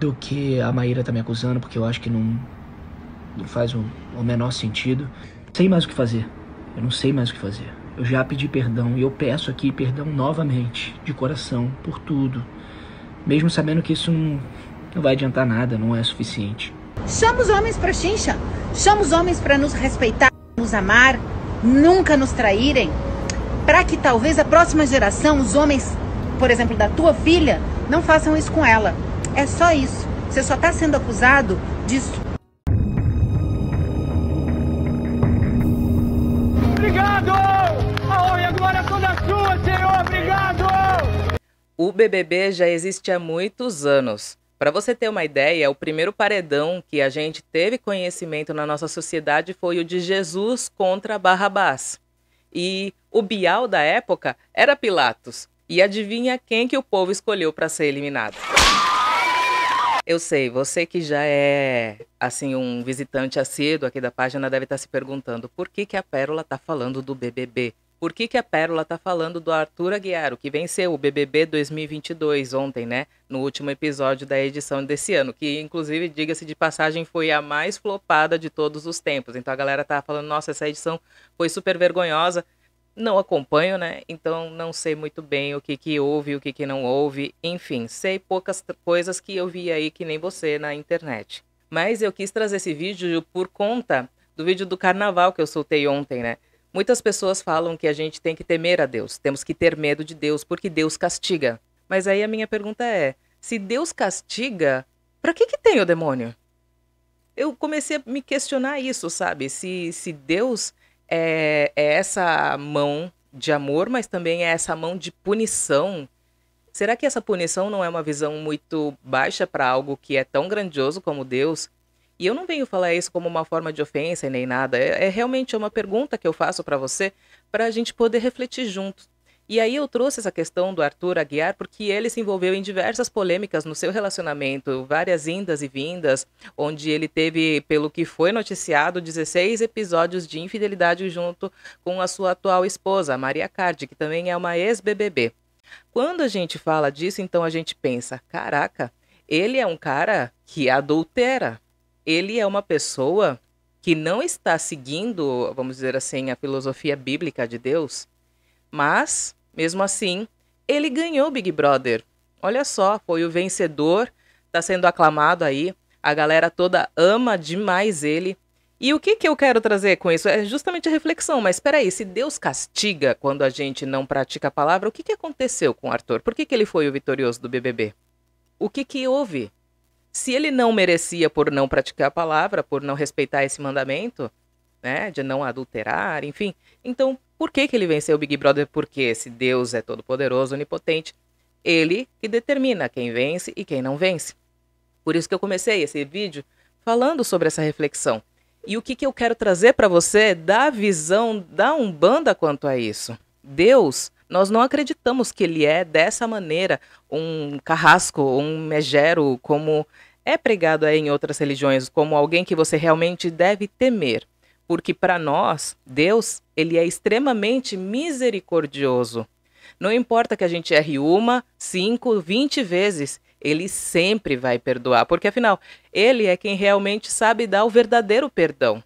do que a Maíra tá me acusando, porque eu acho que não, não faz o, o menor sentido. Sei mais o que fazer. Eu não sei mais o que fazer. Eu já pedi perdão e eu peço aqui perdão novamente, de coração, por tudo. Mesmo sabendo que isso não, não vai adiantar nada, não é suficiente. Chama os homens para xincha, Chama os homens para nos respeitar, nos amar, nunca nos traírem. Para que talvez a próxima geração, os homens, por exemplo, da tua filha, não façam isso com ela. É só isso. Você só está sendo acusado disso. Obrigado! A honra e a glória toda sua, Senhor! Obrigado! O BBB já existe há muitos anos. Para você ter uma ideia, o primeiro paredão que a gente teve conhecimento na nossa sociedade foi o de Jesus contra Barrabás. E o Bial da época era Pilatos. E adivinha quem que o povo escolheu para ser eliminado? Eu sei, você que já é assim um visitante assíduo aqui da página deve estar tá se perguntando por que, que a Pérola está falando do BBB. Por que, que a Pérola está falando do Arthur o que venceu o BBB 2022 ontem, né? No último episódio da edição desse ano, que inclusive, diga-se de passagem, foi a mais flopada de todos os tempos. Então a galera tá falando, nossa, essa edição foi super vergonhosa não acompanho, né? Então não sei muito bem o que que houve, o que que não houve, enfim, sei poucas coisas que eu vi aí que nem você na internet. Mas eu quis trazer esse vídeo por conta do vídeo do carnaval que eu soltei ontem, né? Muitas pessoas falam que a gente tem que temer a Deus, temos que ter medo de Deus porque Deus castiga. Mas aí a minha pergunta é: se Deus castiga, para que que tem o demônio? Eu comecei a me questionar isso, sabe? Se se Deus é, é essa mão de amor, mas também é essa mão de punição. Será que essa punição não é uma visão muito baixa para algo que é tão grandioso como Deus? E eu não venho falar isso como uma forma de ofensa e nem nada. É, é realmente uma pergunta que eu faço para você para a gente poder refletir junto. E aí eu trouxe essa questão do Arthur Aguiar porque ele se envolveu em diversas polêmicas no seu relacionamento, várias indas e vindas, onde ele teve, pelo que foi noticiado, 16 episódios de infidelidade junto com a sua atual esposa, Maria Cardi, que também é uma ex-BBB. Quando a gente fala disso, então a gente pensa: caraca, ele é um cara que adultera. Ele é uma pessoa que não está seguindo, vamos dizer assim, a filosofia bíblica de Deus mas, mesmo assim, ele ganhou Big Brother. Olha só, foi o vencedor, está sendo aclamado aí. A galera toda ama demais ele. E o que, que eu quero trazer com isso? É justamente a reflexão, mas espera aí, se Deus castiga quando a gente não pratica a palavra, o que, que aconteceu com Arthur? Por que, que ele foi o vitorioso do BBB? O que, que houve? Se ele não merecia por não praticar a palavra, por não respeitar esse mandamento, né, de não adulterar, enfim. Então, por que, que ele venceu o Big Brother? Porque se Deus é todo-poderoso, onipotente, ele que determina quem vence e quem não vence. Por isso que eu comecei esse vídeo falando sobre essa reflexão. E o que, que eu quero trazer para você da visão da Umbanda quanto a isso? Deus, nós não acreditamos que ele é dessa maneira um carrasco, um megero, como é pregado aí em outras religiões, como alguém que você realmente deve temer porque para nós, Deus, ele é extremamente misericordioso. Não importa que a gente erre uma, cinco, vinte vezes, ele sempre vai perdoar, porque afinal, ele é quem realmente sabe dar o verdadeiro perdão.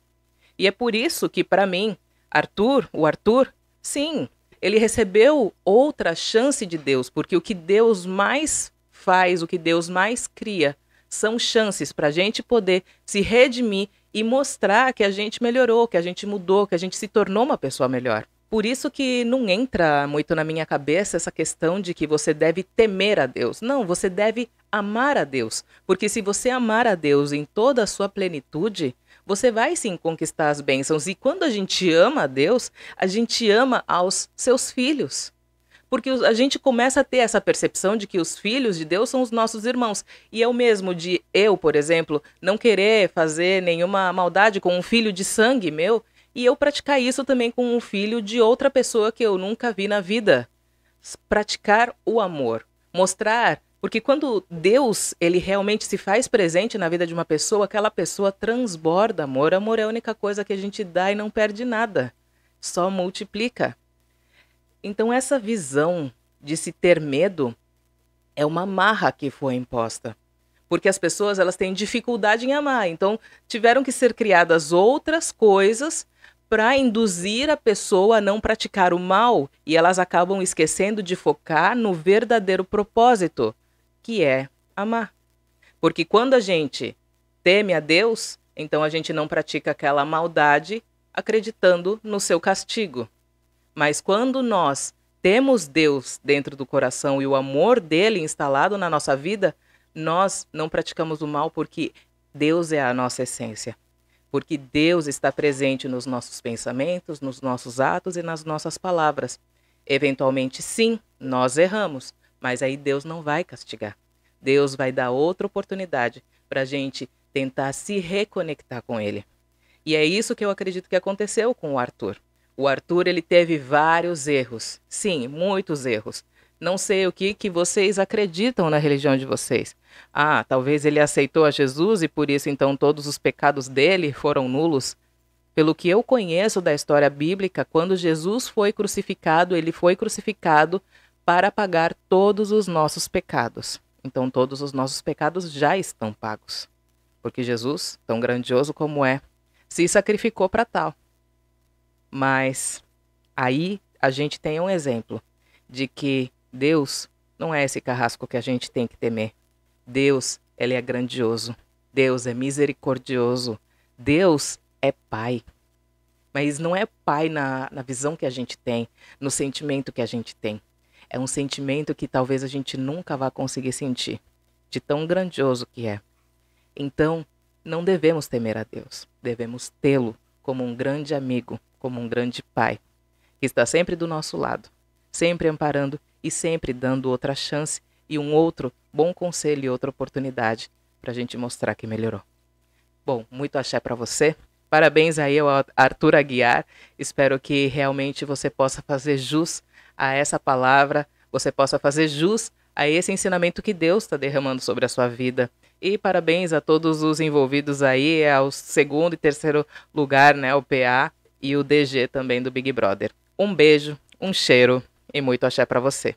E é por isso que, para mim, Arthur, o Arthur, sim, ele recebeu outra chance de Deus, porque o que Deus mais faz, o que Deus mais cria, são chances para a gente poder se redimir e mostrar que a gente melhorou, que a gente mudou, que a gente se tornou uma pessoa melhor. Por isso que não entra muito na minha cabeça essa questão de que você deve temer a Deus. Não, você deve amar a Deus. Porque se você amar a Deus em toda a sua plenitude, você vai sim conquistar as bênçãos. E quando a gente ama a Deus, a gente ama aos seus filhos porque a gente começa a ter essa percepção de que os filhos de Deus são os nossos irmãos. E é o mesmo de eu, por exemplo, não querer fazer nenhuma maldade com um filho de sangue meu e eu praticar isso também com um filho de outra pessoa que eu nunca vi na vida. Praticar o amor, mostrar porque quando Deus, ele realmente se faz presente na vida de uma pessoa, aquela pessoa transborda amor. Amor é a única coisa que a gente dá e não perde nada. Só multiplica. Então, essa visão de se ter medo é uma marra que foi imposta. Porque as pessoas elas têm dificuldade em amar. Então, tiveram que ser criadas outras coisas para induzir a pessoa a não praticar o mal e elas acabam esquecendo de focar no verdadeiro propósito, que é amar. Porque quando a gente teme a Deus, então a gente não pratica aquela maldade acreditando no seu castigo. Mas quando nós temos Deus dentro do coração e o amor dele instalado na nossa vida, nós não praticamos o mal porque Deus é a nossa essência. Porque Deus está presente nos nossos pensamentos, nos nossos atos e nas nossas palavras. Eventualmente, sim, nós erramos, mas aí Deus não vai castigar. Deus vai dar outra oportunidade para a gente tentar se reconectar com Ele. E é isso que eu acredito que aconteceu com o Arthur. O Arthur ele teve vários erros. Sim, muitos erros. Não sei o que, que vocês acreditam na religião de vocês. Ah, talvez ele aceitou a Jesus e por isso então todos os pecados dele foram nulos. Pelo que eu conheço da história bíblica, quando Jesus foi crucificado, ele foi crucificado para pagar todos os nossos pecados. Então todos os nossos pecados já estão pagos. Porque Jesus, tão grandioso como é, se sacrificou para tal. Mas aí a gente tem um exemplo de que Deus não é esse carrasco que a gente tem que temer. Deus, ele é grandioso. Deus é misericordioso. Deus é pai. Mas não é pai na, na visão que a gente tem, no sentimento que a gente tem. É um sentimento que talvez a gente nunca vá conseguir sentir, de tão grandioso que é. Então, não devemos temer a Deus, devemos tê-lo como um grande amigo, como um grande pai, que está sempre do nosso lado, sempre amparando e sempre dando outra chance e um outro bom conselho e outra oportunidade para a gente mostrar que melhorou. Bom, muito axé para você. Parabéns aí ao Arthur Aguiar. Espero que realmente você possa fazer jus a essa palavra, você possa fazer jus a esse ensinamento que Deus está derramando sobre a sua vida. E parabéns a todos os envolvidos aí, ao segundo e terceiro lugar, né, o PA e o DG também do Big Brother. Um beijo, um cheiro e muito axé para você.